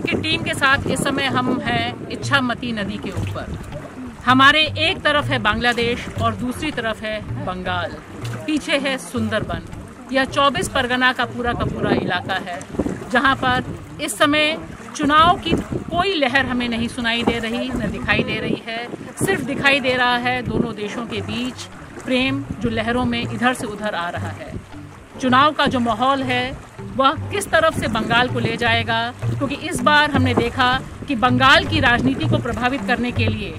Project की team के साथ इस समय हम हैं इच्छामती नदी के ऊपर हमारे एक तरफ है बांग्लादेश और दूसरी तरफ है बंगाल पीछे है सुंदरबन यह 24 परगना का पूरा का पूरा इलाका है जहां पर इस समय चुनाव की कोई लहर हमें नहीं सुनाई दे रही न दिखाई दे रही है सिर्फ दिखाई दे रहा है दोनों देशों के बीच प्रेम जो लहरों में इधर से उधर आ रहा है चुनाव का जो माहौल है वह किस तरफ से बंगाल को ले जाएगा क्योंकि इस बार हमने देखा कि बंगाल की राजनीति को प्रभावित करने के लिए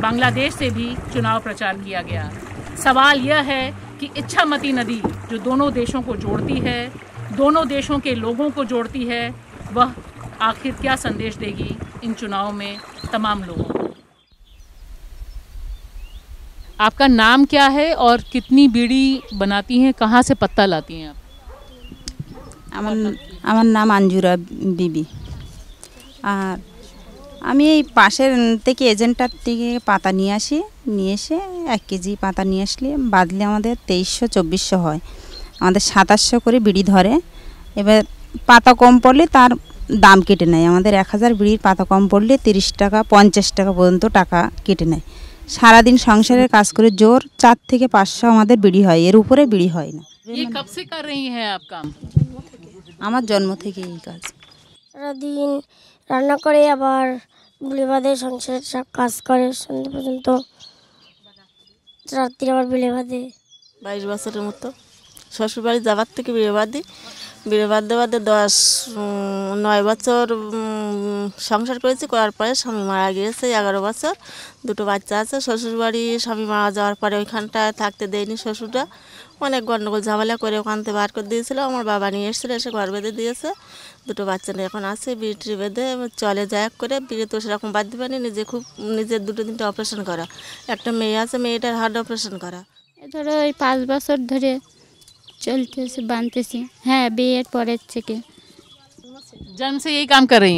बांग्लादेश से भी चुनाव प्रचार किया गया सवाल यह है कि इच्छामती नदी जो दोनों देशों को जोड़ती है दोनों देशों के लोगों को जोड़ती है वह आखिर क्या संदेश देगी इन चुनाव में तमाम लोगों को आपका नाम क्या है और कितनी बीड़ी बनाती हैं कहाँ से पत्ता लाती हैं आप আমার আমার নাম আঞ্জুরা বিবি আর আমি এই পাশের থেকে এজেন্টার থেকে পাতা নিয়ে আসি নিয়ে এসে এক কেজি পাতা নিয়ে আসলে বাদলে আমাদের তেইশশো চব্বিশশো হয় আমাদের সাতাশশো করে বিড়ি ধরে এবার পাতা কম পড়লে তার দাম কেটে নেয় আমাদের এক হাজার বিড়ির পাতা কম পড়লে তিরিশ টাকা পঞ্চাশ টাকা পর্যন্ত টাকা কেটে নেয় সারাদিন সংসারের কাজ করে জোর চার থেকে পাঁচশো আমাদের বিড়ি হয় এর উপরে বিড়ি হয় না আমার জন্ম থেকে এই কাজ সারাদিন রান্না করে আবার বিলে বাঁধে সংসারের সব কাজ করে সন্ধ্যে পর্যন্ত রাত্রি আবার বিলে বাঁধে বাইশ বছরের মতো শ্বশুরবাড়ি যাবার থেকে বিয়ে বাঁধি বিয়ে বাদে বাদে দশ নয় বছর সংসার করেছি করার পরে স্বামী মারা গিয়েছে এগারো বছর দুটো বাচ্চা আছে শ্বশুরবাড়ি স্বামী মারা যাওয়ার পরে ওইখানটায় থাকতে দেয়নি শ্বশুরটা অনেক গণ্ডগোল ঝামেলা করে ওখান থেকে বার করে দিয়েছিল আমার বাবা নিয়ে এসেছিল এসে ঘর বেঁধে দিয়েছে দুটো বাচ্চা নিয়ে এখন আছে বিড়ি বেঁধে চলে যায় করে বিড়ি তো সেরকম বাদ দিবে নিজে খুব নিজের দুটো তিনটে অপারেশন করা একটা মেয়ে আছে মেয়েটার হার্ট অপারেশন করা ধরো এই পাঁচ বছর ধরে চলতেছে বানতেছি হ্যাঁ বিয়ের পরের থেকে জন্ম সে এই কাম করি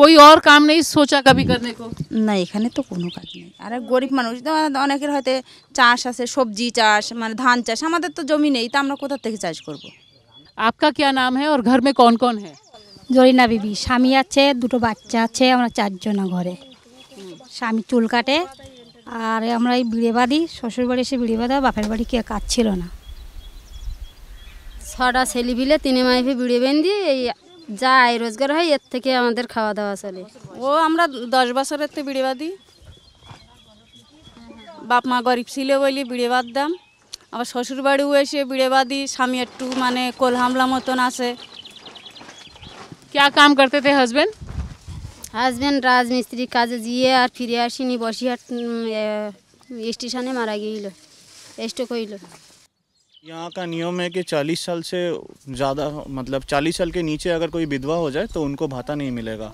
কই और কাম নেই সোচা কবি করনে কো না এখানে তো কোনো কাজ নেই আর গরিব মানুষ তো অনেকের হয়তো চাষ আছে সবজি চাষ মানে ধান চাষ আমাদের তো জমি নেই তা আমরা কোথা থেকে চাষ করব আপকা কি নাম है আর ঘর মে কোন কোন है জরিনা বিবি স্বামী আছে দুটো বাচ্চা আছে আমরা চারজনা ঘরে স্বামী চুল কাটে আর আমরা এই বিড়ে বাঁধি শ্বশুর বাড়ি এসে বিড়ে বাঁধা বাপের বাড়ি কে কাজ ছিল না ছটা ছেলে বিলে তিনে মাইফে বিড়ে বেঁধি এই যা আয় রোজগার হয় এর থেকে আমাদের খাওয়া দাওয়া চলে ও আমরা দশ বছরের তো বিড়িবাদি বাপ মা গরিব ছিল বলি বিড়ে দাম আবার শ্বশুর বাড়িও এসে বিড়ে বাঁধি স্বামী একটু মানে কোল হামলা মতন আছে क्या কাম করতে थे হাজবেন্ড হাজবেন্ড রাজমিস্ত্রি কাজে গিয়ে আর ফিরে আসিনি বসিহাট স্টেশনে মারা গিয়েছিল স্ট্রোক হইল यहाँ का नियम है कि 40 साल से ज़्यादा मतलब 40 साल के नीचे अगर कोई विधवा हो जाए तो उनको भाता नहीं मिलेगा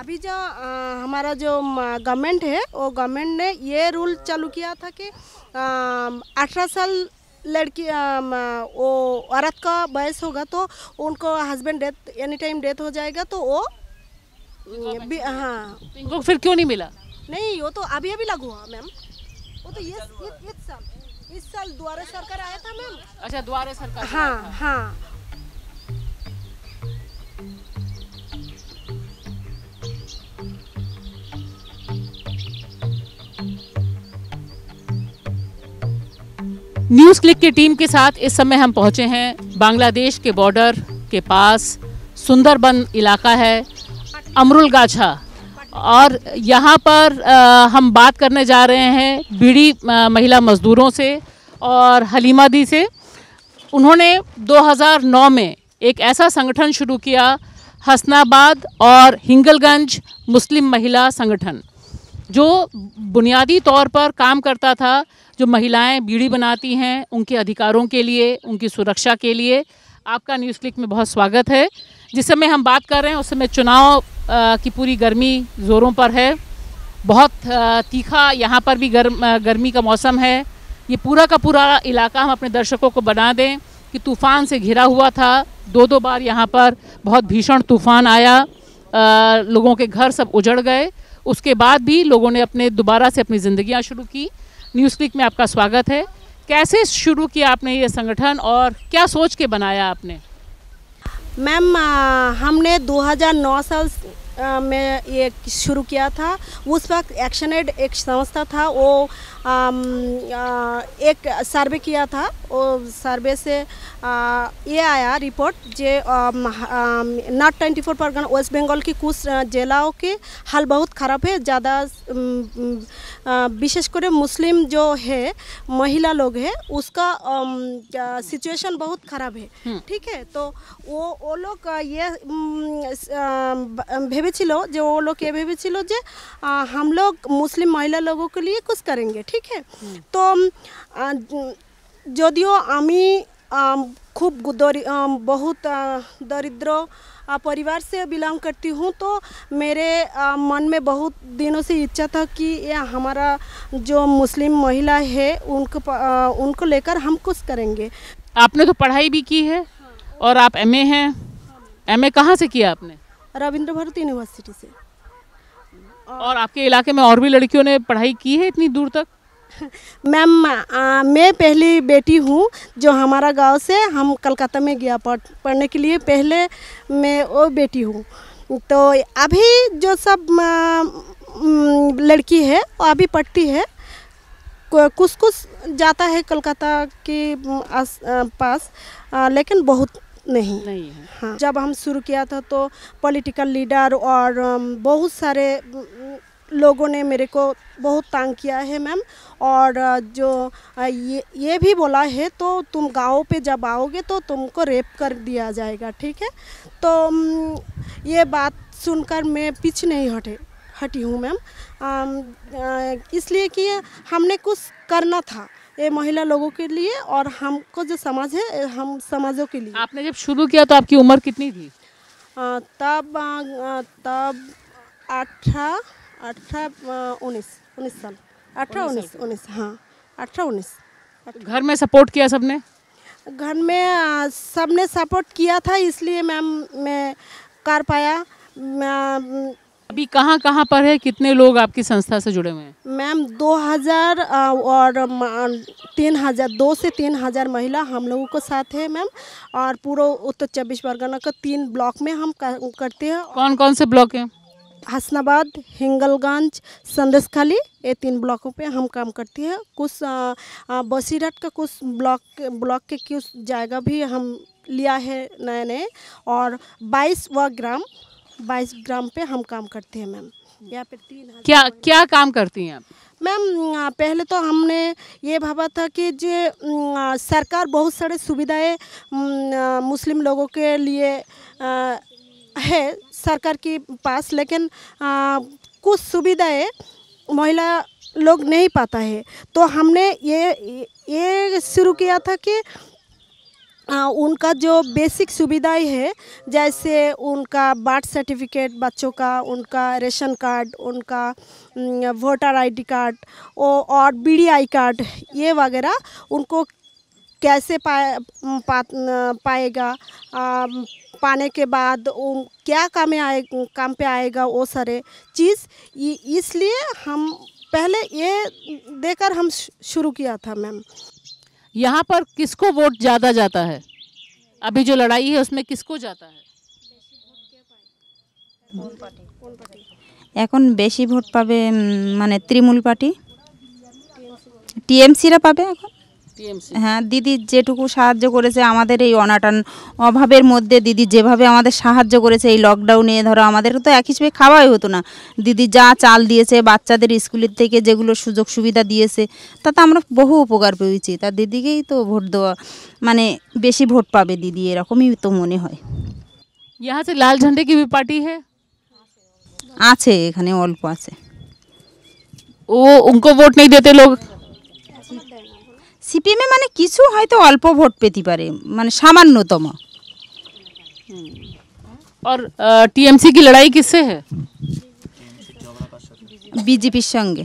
अभी जो आ, हमारा जो गवर्नमेंट है वो गवर्नमेंट ने ये रूल चालू किया था कि अठारह साल लड़की आ, वो औरत का बयस होगा तो उनको husband death any time death हो जाएगा तो वो भी, हाँ इनको तो फिर क्यों नहीं मिला नहीं वो तो अभी अभी लागू हुआ मैम वो तो ये, ये, ये साल इस साल द्वारा सरकार आया था मैम अच्छा द्वारा सरकार हाँ हाँ न्यूज़ क्लिक की टीम के साथ इस समय हम पहुंचे हैं बांग्लादेश के बॉर्डर के पास सुंदरबन इलाका है अमरुल गाछा और यहाँ पर आ, हम बात करने जा रहे हैं बीड़ी महिला मज़दूरों से और हलीमा दी से उन्होंने 2009 में एक ऐसा संगठन शुरू किया हसनाबाद और हिंगलगंज मुस्लिम महिला संगठन जो बुनियादी तौर पर काम करता था जो महिलाएं बीड़ी बनाती हैं उनके अधिकारों के लिए उनकी सुरक्षा के लिए आपका न्यूज़ क्लिक में बहुत स्वागत है जिस समय हम बात कर रहे हैं उस समय चुनाव की पूरी गर्मी ज़ोरों पर है बहुत तीखा यहाँ पर भी गर्म गर्मी का मौसम है ये पूरा का पूरा इलाका हम अपने दर्शकों को बना दें कि तूफ़ान से घिरा हुआ था दो दो बार यहाँ पर बहुत भीषण तूफ़ान आया आ, लोगों के घर सब उजड़ गए उसके बाद भी लोगों ने अपने दोबारा से अपनी ज़िंदगियाँ शुरू की न्यूज़ क्लिक में आपका स्वागत है कैसे शुरू किया आपने ये संगठन और क्या सोच के बनाया आपने मैम हमने 2009 साल में ये शुरू किया था उस वक्त एक्शन एड एक संस्था था वो आ, एक सर्वे किया था वो सर्वे से आ, ये आया रिपोर्ट जे नॉट twenty four Pargana west Bengal की कुछ जिलाओं के हाल बहुत ख़राब है ज़्यादा विशेषकर मुस्लिम जो है महिला लोग है उसका सिचुएशन बहुत ख़राब है हम्म। ठीक है तो वो वो लोग ये ভেবেছিল जो वो लोग ये ভেবেছিল जो हम लोग मुस्लिम महिला लोगों के लिए कुछ करेंगे ठीक है हम्म। तो যদিও खूब दरी बहुत दरिद्र परिवार से बिलोंग करती हूँ तो मेरे मन में बहुत दिनों से इच्छा था कि ये हमारा जो मुस्लिम महिला है उनको उनको लेकर हम कुछ करेंगे आपने तो पढ़ाई भी की है हाँ। और आप एमए हैं एमए हाँ। कहाँ से किया आपने रविंद्र भारती यूनिवर्सिटी से और, आपके इलाके में और भी लड़कियों ने पढ़ाई की है इतनी दूर तक मैम मैं पहली बेटी हूँ जो हमारा गांव से हम कलकत्ता में गया पढ़ पढ़ने के लिए पहले मैं वो बेटी हूँ तो अभी जो सब लड़की है वो अभी पढ़ती है कुछ कुछ जाता है कलकत्ता के पास लेकिन बहुत नहीं नहीं है हाँ जब हम शुरू किया था तो पॉलिटिकल लीडर और बहुत सारे लोगों ने मेरे को बहुत तंग किया है मैम और जो ये ये भी बोला है तो तुम गाँव पे जब आओगे तो तुमको रेप कर दिया जाएगा ठीक है तो ये बात सुनकर मैं पीछे नहीं हटे हटी हूँ मैम इसलिए कि हमने कुछ करना था ये महिला लोगों के लिए और हमको जो समाज है हम समाजों के लिए आपने जब शुरू किया तो आपकी उम्र कितनी थी तब तब अठारह अठारह उन्नीस उन्नीस साल अठारह उन्नीस उन्नीस हाँ अठारह उन्नीस घर में सपोर्ट किया सबने घर में सबने सपोर्ट किया था इसलिए मैम मैं कर पाया मैं, अभी कहाँ कहाँ पर है कितने लोग आपकी संस्था से जुड़े हुए हैं मैम 2000 और तीन हजार दो से तीन हजार महिला हम लोगों के साथ है मैम और पूरा उत्तर चौबीस परगना का तीन ब्लॉक में हम करते हैं कौन कौन से ब्लॉक हैं हसनाबाद हिंगलगंज संदेशखाली ये तीन ब्लॉकों पे हम काम करते हैं कुछ बसीरट का कुछ ब्लॉक ब्लॉक के कुछ जायगा भी हम लिया है नए नए और बाईस व ग्राम बाईस ग्राम पे हम काम करते हैं मैम यहाँ पे तीन क्या क्या काम करती हैं आप मैम पहले तो हमने ये भावा था कि जो सरकार बहुत सारे सुविधाएं मुस्लिम लोगों के लिए आ, है सरकार के पास लेकिन आ, कुछ सुविधाएं महिला लोग नहीं पाता है तो हमने ये ये शुरू किया था कि आ, उनका जो बेसिक सुविधाएं है जैसे उनका बर्थ सर्टिफिकेट बच्चों का उनका रेशन कार्ड उनका वोटर आईडी कार्ड और बीडीआई कार्ड ये वगैरह उनको कैसे पाए पा, पाएगा आ, पाने के बाद क्या काम आए काम पे आएगा वो सारे चीज़ इसलिए हम पहले ये देकर हम शुरू किया था मैम यहाँ पर किसको वोट ज़्यादा जाता है अभी जो लड़ाई है उसमें किसको जाता है एन बेसि भोट पा मान तृणमूल पार्टी टीएमसी पा एन হ্যাঁ দিদি যেটুকু সাহায্য করেছে আমাদের এই অনাটন অভাবের মধ্যে দিদি যেভাবে আমাদের সাহায্য করেছে এই লকডাউনে ধরো আমাদের তো এক হিসেবে খাওয়াই হতো না দিদি যা চাল দিয়েছে বাচ্চাদের স্কুলের থেকে যেগুলো সুযোগ সুবিধা দিয়েছে তাতে আমরা বহু উপকার পেয়েছি তা দিদিকেই তো ভোট দেওয়া মানে বেশি ভোট পাবে দিদি এরকমই তো মনে হয় यहाँ से लाल झंडे की আছে এখানে অল্প আছে ও অঙ্ক ভোট নেই দিতে লোক সিপিএমে মানে কিছু হয়তো অল্প ভোট পেতে পারে মানে সামান্যতম টিএমসি কি লড়াই কিসে किससे বিজেপির সঙ্গে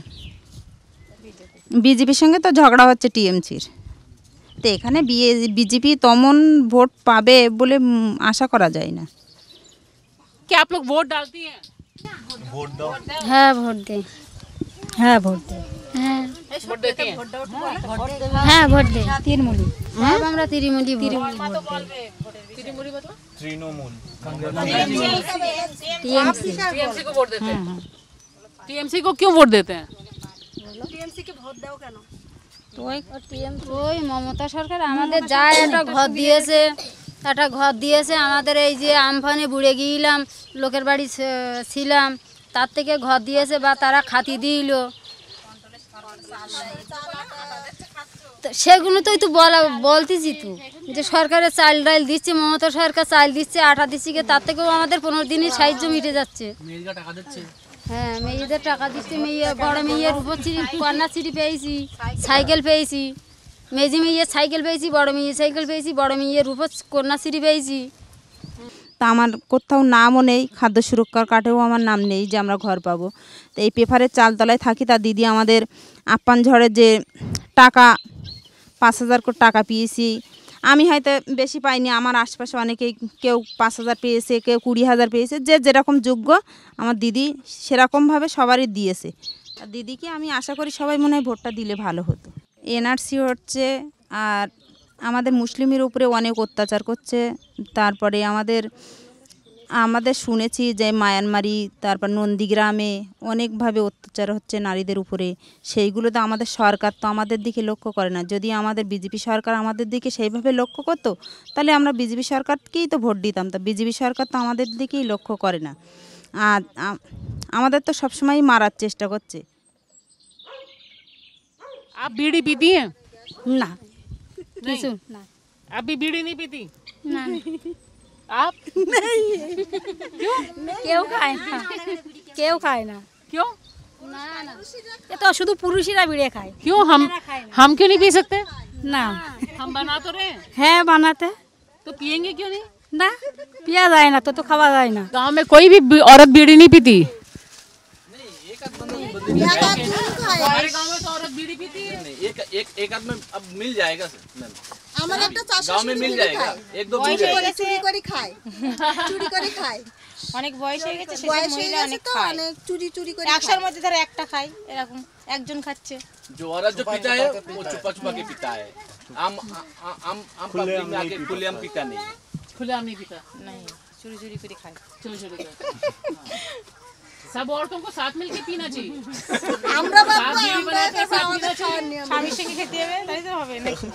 বিজেপির সঙ্গে তো ঝগড়া হচ্ছে টিএমসির তো এখানে বিজেপি তমন ভোট পাবে বলে আশা করা যায় না ভোট হ্যাঁ ভোট দেয় হ্যাঁ ভোট দেয় হ্যাঁ, হ্যাঁ, হ্যাঁ ভোট দে হ্যাঁ? হ্যাঁ, আমরা তৃণমূলী মমতা সরকার আমাদের যা একটা ঘর দিয়েছে একটা ঘর দিয়েছে আমাদের এই যে আমফানে বুড়ে গিয়েলাম লোকের বাড়ি ছিলাম তার থেকে ঘর দিয়েছে বা তারা খাতি দিইলো তো সেগুলো তোই তো বলা বলতেছি তু যে সরকারের চাল ডাল দিচ্ছে মমতা সরকার চাল দিচ্ছে আটা দিচ্ছে তার থেকেও আমাদের পনেরো দিনের সাহায্য মিটে যাচ্ছে হ্যাঁ মেয়েদের টাকা দিচ্ছে মেয়ে বড় মেয়ের উপর সিঁড়ি কন্যা সিঁড়ি পেয়েছি সাইকেল পেয়েছি মেজি মেয়ে সাইকেল পেয়েছি বড় মেয়ে সাইকেল পেয়েছি বড় মেয়ের উপর কন্যা সিঁড়ি পেয়েছি তা আমার কোথাও নামও নেই খাদ্য সুরক্ষার কার্ডেও আমার নাম নেই যে আমরা ঘর পাবো তো এই পেপারের চালতলায় থাকি তা দিদি আমাদের আপ্পান ঝড়ে যে টাকা পাঁচ হাজার করে টাকা পেয়েছি আমি হয়তো বেশি পাইনি আমার আশপাশে অনেকেই কেউ পাঁচ হাজার পেয়েছে কেউ কুড়ি হাজার পেয়েছে যে যেরকম যোগ্য আমার দিদি সেরকমভাবে সবারই দিয়েছে দিদিকে আমি আশা করি সবাই মনে হয় ভোটটা দিলে ভালো হতো এনআরসি হচ্ছে আর আমাদের মুসলিমের উপরে অনেক অত্যাচার করছে তারপরে আমাদের আমাদের শুনেছি যে মায়ানমারি তারপর নন্দীগ্রামে অনেকভাবে অত্যাচার হচ্ছে নারীদের উপরে সেইগুলো তো আমাদের সরকার তো আমাদের দিকে লক্ষ্য করে না যদি আমাদের বিজেপি সরকার আমাদের দিকে সেইভাবে লক্ষ্য করতো তাহলে আমরা বিজেপি সরকারকেই তো ভোট দিতাম তা বিজেপি সরকার তো আমাদের দিকেই লক্ষ্য করে না আর আমাদের তো সবসময় মারার চেষ্টা করছে বিড়ি বিদিয়ে না नहीं ना अभी बीड़ी नहीं पीती आप नहीं क्यों কেউ খায় ना কেউ খায় না क्यों ना ना ये तो शुद्ध पुरुष बीड़े खाए क्यों हम हम क्यों नहीं पी सकते ना हम बना तो रहे हैं बनाते तो।, तो पियेंगे क्यों नहीं ना पिया जाए ना तो तो खावा जाए ना गांव में कोई भी औरत बीड़ी नहीं पीती नहीं एक तो तो औरत बीड़ी पीती एक एक एक आदमी চুরি চুরি করে খায় অনেক বয়স হয়ে গেছে সেই চুরি চুরি করে একটা খায় এরকম একজন খাচ্ছে जो औरत जो पीता চুরি চুরি করে सब औरतों को साथ मिलके पीना चाहिए আমরা বাবা আমরা কাছে আমাদের খাওয়ার নিয়ম স্বামীর সঙ্গে খেতে হবে তাই তো হবে নাকি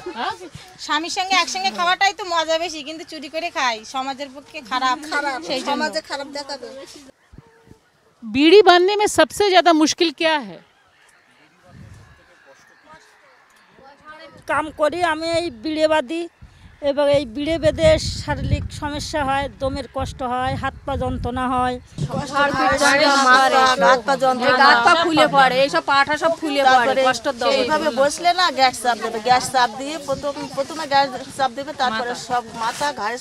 স্বামীর সঙ্গে একসঙ্গে খাওয়াটাই তো মজা বেশি কিন্তু চুরি করে খাই সমাজের পক্ষে খারাপ খারাপ সেই সমাজে খারাপ দেখাবে बीड़ी बांधने में सबसे ज़्यादा मुश्किल क्या है কাম করি আমি এই বিড়ে বাঁধি এবং এই বিড়ে বেঁধে শারীরিক সমস্যা হয় দমের কষ্ট হয় হাত পা যন্ত্রণা হয় হাত পা যন্ত্রণা হাত পা ফুলে পড়ে এইসব পাটা সব ফুলে পড়ে কষ্ট এইভাবে বসলে না গ্যাস চাপ দেবে গ্যাস চাপ দিয়ে প্রথম প্রথমে গ্যাস চাপ দেবে সব মাথা ঘাড়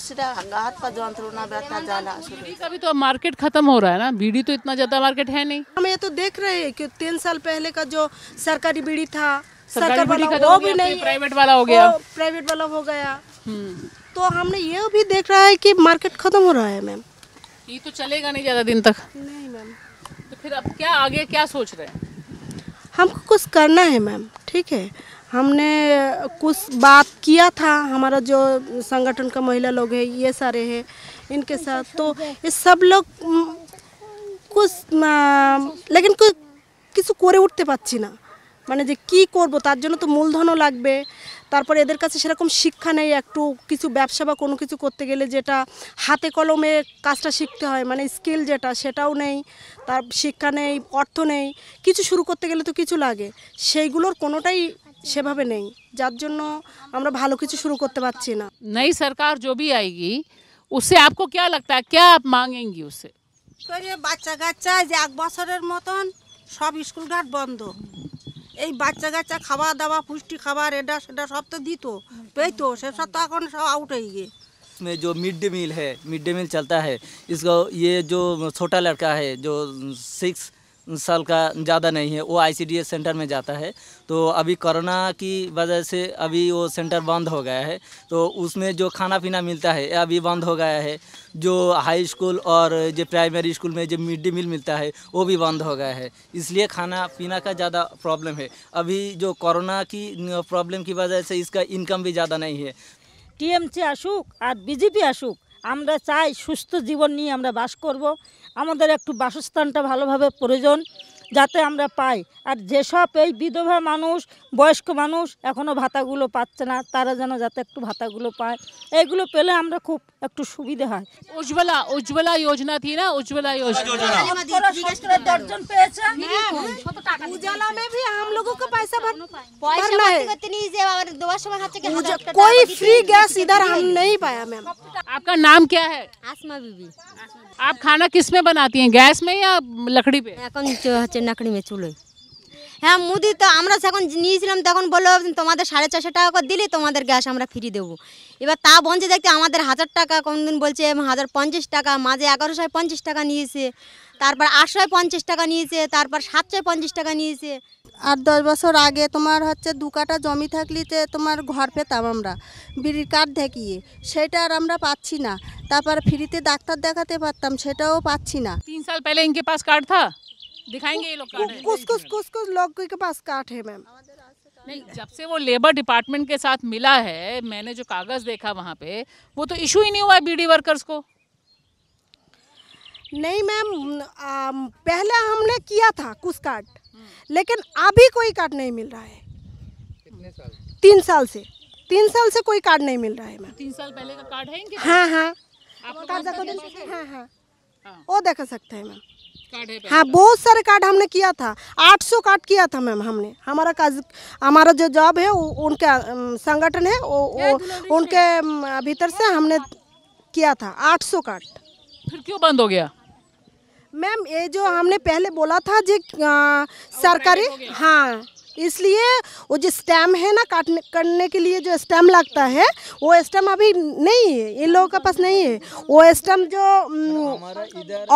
तो हमने ये भी देख रहा है कि मार्केट खत्म हो रहा है मैम ये तो चलेगा नहीं ज़्यादा दिन तक नहीं मैम तो फिर अब क्या आगे क्या सोच रहे हैं हमको कुछ करना है मैम ठीक है हमने कुछ बात किया था हमारा जो संगठन का महिला लोग है ये सारे है इनके अच्छा, साथ तो ये सब लोग कुछ लेकिन कुछ किस कोरे उठते পারছি না মানে যে কি করব তার জন্য তো মূলধনও লাগবে তারপর এদের কাছে সেরকম শিক্ষা নেই একটু কিছু ব্যবসা বা কোনো কিছু করতে গেলে যেটা হাতে কলমে কাজটা শিখতে হয় মানে স্কিল যেটা সেটাও নেই তার শিক্ষা নেই অর্থ নেই কিছু শুরু করতে গেলে তো কিছু লাগে সেইগুলোর কোনোটাই সেভাবে নেই যার জন্য আমরা ভালো কিছু শুরু করতে পারছি না নেই সরকার জবি भी উসে আপকো কে क्या কে আপ क्या উসে তো বাচ্চা কাচ্চা যে এক বছরের মতন সব স্কুল ঘাট বন্ধ बाच्चाचा खावा दावा पुष्टि खबर एडा से सब तो दी पेत से सब तो सब आउट है गए जो मिड डे मील है मिड डे मील चलता है इसका ये जो छोटा लड़का है जो सिक्स साल का ज़्यादा नहीं है वो आई सेंटर में जाता है तो अभी कोरोना की वजह से अभी वो सेंटर बंद हो गया है तो उसमें जो खाना पीना मिलता है अभी बंद हो गया है जो हाई स्कूल और जो प्राइमरी स्कूल में जो मिड डे मील मिलता है वो भी बंद हो गया है इसलिए खाना पीना का ज़्यादा प्रॉब्लम है अभी जो कोरोना की प्रॉब्लम की वजह से इसका इनकम भी ज़्यादा नहीं है टी एम सी বিজেপি और बीजेपी চাই সুস্থ জীবন নিয়ে আমরা বাস আমাদের একটু বাসস্থানটা ভালোভাবে প্রয়োজন যাতে আমরা পাই আর যেসব এই বিধবা মানুষ বয়স্ক মানুষ এখনও ভাতাগুলো পাচ্ছে না তারা যেন যাতে একটু ভাতাগুলো পায় এইগুলো পেলে আমরা খুব একটু সুবিধে হয় উজ্জ্বলা উজ্জ্বলা যোজনা থি না উজ্জ্বলা योजना आपका नाम क्या है आसमा बीबी आप खाना किस में बनाती हैं गैस में या लकड़ी पे लकड़ी में चूल्हे হ্যাঁ মুদি তো আমরা যখন নিয়েছিলাম তখন বললো তোমাদের সাড়ে চারশো টাকা করে দিলে তোমাদের গ্যাস আমরা ফ্রি দেবো এবার তা বঞ্চে দেখতে আমাদের হাজার টাকা কোনদিন বলছে হাজার পঞ্চাশ টাকা মাঝে এগারোশো পঞ্চাশ টাকা নিয়েছে তারপর আটশোয় পঞ্চাশ টাকা নিয়েছে তারপর সাতশোয় পঞ্চাশ টাকা নিয়েছে আর দশ বছর আগে তোমার হচ্ছে দু কাটা জমি থাকলিতে তোমার ঘর পেতাম আমরা বিড়ির কাঠ দেখিয়ে সেটা আর আমরা পাচ্ছি না তারপর ফ্রিতে ডাক্তার দেখাতে পারতাম সেটাও পাচ্ছি না তিন সাল পেলে ইনকে পাস কার্ড থা दिखाएंगे ये लोग कुस कुछ कुछ कुछ लोग के पास काट है मैम नहीं जब से वो लेबर डिपार्टमेंट के साथ मिला है मैंने जो कागज़ देखा वहाँ पे वो तो इशू ही नहीं हुआ है बीडी वर्कर्स को नहीं मैम पहले हमने किया था कुछ काट लेकिन अभी कोई कार्ड नहीं मिल रहा है कितने साल तीन साल से तीन साल से कोई कार्ड नहीं मिल रहा है मैम तीन साल पहले का कार्ड है इनके हाँ हाँ। हाँ हाँ।, हाँ हाँ हाँ वो देख सकते हैं मैम कार्ड है हाँ बहुत सारे कार्ड हमने किया था 800 कार्ड किया था मैम हमने हमारा काज हमारा जो जॉब है उनका संगठन है वो, वो उनके भीतर से हमने किया था 800 कार्ड फिर क्यों बंद हो गया मैम ये जो हमने पहले बोला था जी सरकारी हाँ इसलिए वो जो स्टैम है ना काटने करने के लिए जो स्टैम लगता है वो स्टैम अभी नहीं है इन लोगों के पास नहीं है वो स्टैम जो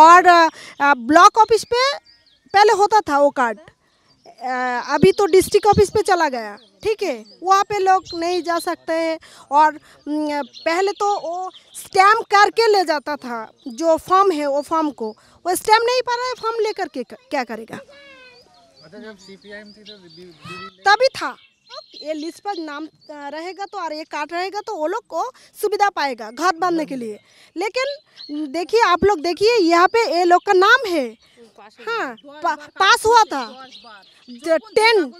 और ब्लॉक ऑफिस पे पहले होता था वो कार्ड अभी तो डिस्ट्रिक्ट ऑफिस पे चला गया ठीक है वहाँ पे लोग नहीं जा सकते हैं और पहले तो वो स्टैम करके ले जाता था जो फॉर्म है वो फॉर्म को वो स्टैम नहीं पा रहा है फॉर्म लेकर के क्या करेगा तो तभी था ये लिस्ट पर नाम रहेगा तो और ये कार्ड रहेगा तो वो लोग को सुविधा पाएगा घर बांधने के लिए लेकिन देखिए आप लोग देखिए यहाँ पे ये लोग का नाम है हाँ पा, पास हुआ था टेन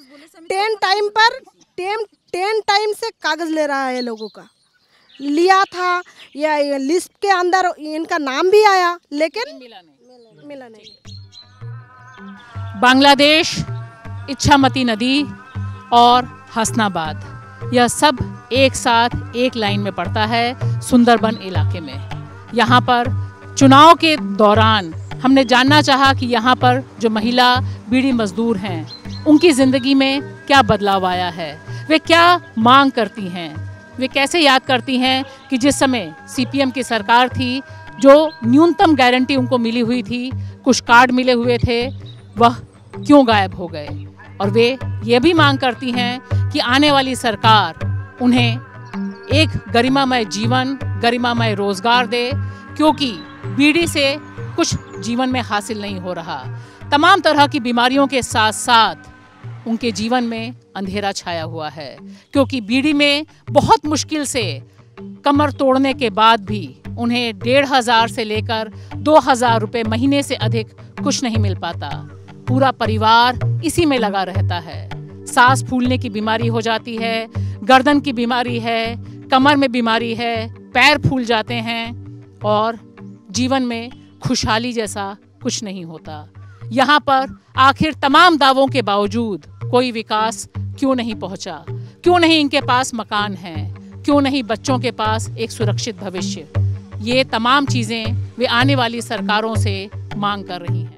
टेन टाइम पर टेन टेन टाइम से कागज़ ले रहा है ये लोगों का लिया था या लिस्ट के अंदर इनका नाम भी आया लेकिन मिला नहीं मिला नहीं बांग्लादेश इच्छामती नदी और हसनाबाद यह सब एक साथ एक लाइन में पड़ता है सुंदरबन इलाके में यहाँ पर चुनाव के दौरान हमने जानना चाहा कि यहाँ पर जो महिला बीड़ी मजदूर हैं उनकी ज़िंदगी में क्या बदलाव आया है वे क्या मांग करती हैं वे कैसे याद करती हैं कि जिस समय सीपीएम की सरकार थी जो न्यूनतम गारंटी उनको मिली हुई थी कुछ कार्ड मिले हुए थे वह क्यों गायब हो गए और वे ये भी मांग करती हैं कि आने वाली सरकार उन्हें एक गरिमामय जीवन गरिमामय रोजगार दे क्योंकि बीड़ी से कुछ जीवन में हासिल नहीं हो रहा तमाम तरह की बीमारियों के साथ साथ उनके जीवन में अंधेरा छाया हुआ है क्योंकि बीड़ी में बहुत मुश्किल से कमर तोड़ने के बाद भी उन्हें डेढ़ हज़ार से लेकर दो हज़ार रुपये महीने से अधिक कुछ नहीं मिल पाता पूरा परिवार इसी में लगा रहता है सांस फूलने की बीमारी हो जाती है गर्दन की बीमारी है कमर में बीमारी है पैर फूल जाते हैं और जीवन में खुशहाली जैसा कुछ नहीं होता यहाँ पर आखिर तमाम दावों के बावजूद कोई विकास क्यों नहीं पहुँचा क्यों नहीं इनके पास मकान है क्यों नहीं बच्चों के पास एक सुरक्षित भविष्य ये तमाम चीज़ें वे आने वाली सरकारों से मांग कर रही हैं